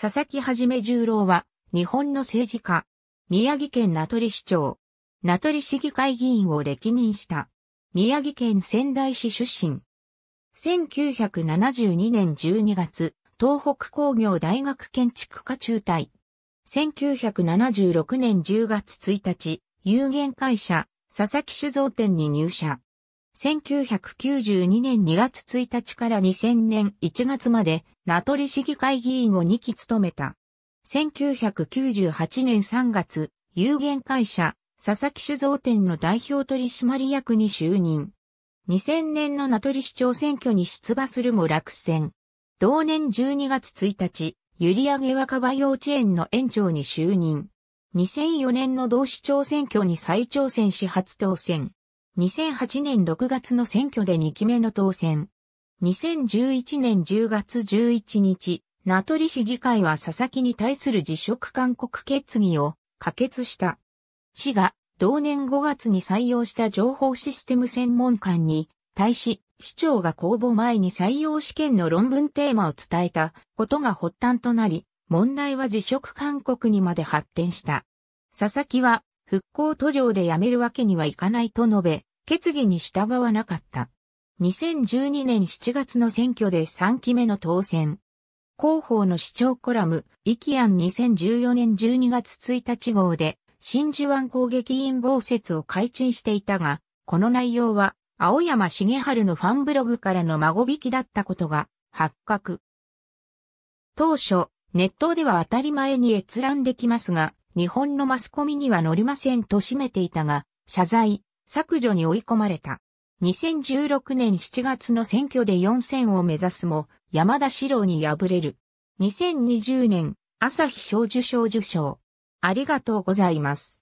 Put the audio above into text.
佐々木はじめ十郎は、日本の政治家、宮城県名取市長、名取市議会議員を歴任した、宮城県仙台市出身。1972年12月、東北工業大学建築科中退。1976年10月1日、有限会社、佐々木酒造店に入社。1992年2月1日から2000年1月まで、名取市議会議員を2期務めた。1998年3月、有限会社、佐々木酒造店の代表取締役に就任。2000年の名取市長選挙に出馬するも落選。同年12月1日、閖上若葉幼稚園の園長に就任。2004年の同市長選挙に再挑戦し初当選。2008年6月の選挙で2期目の当選。2011年10月11日、名取市議会は佐々木に対する辞職勧告決議を可決した。市が同年5月に採用した情報システム専門官に対し、市長が公募前に採用試験の論文テーマを伝えたことが発端となり、問題は辞職勧告にまで発展した。佐々木は復興途上で辞めるわけにはいかないと述べ、決議に従わなかった。2012年7月の選挙で3期目の当選。広報の市長コラム、イキアン2014年12月1日号で、真珠湾攻撃員謀説を開陳していたが、この内容は、青山茂春のファンブログからの孫引きだったことが発覚。当初、ネットでは当たり前に閲覧できますが、日本のマスコミには乗りませんと締めていたが、謝罪、削除に追い込まれた。2016年7月の選挙で4選を目指すも、山田志郎に敗れる。2020年、朝日小受賞受賞。ありがとうございます。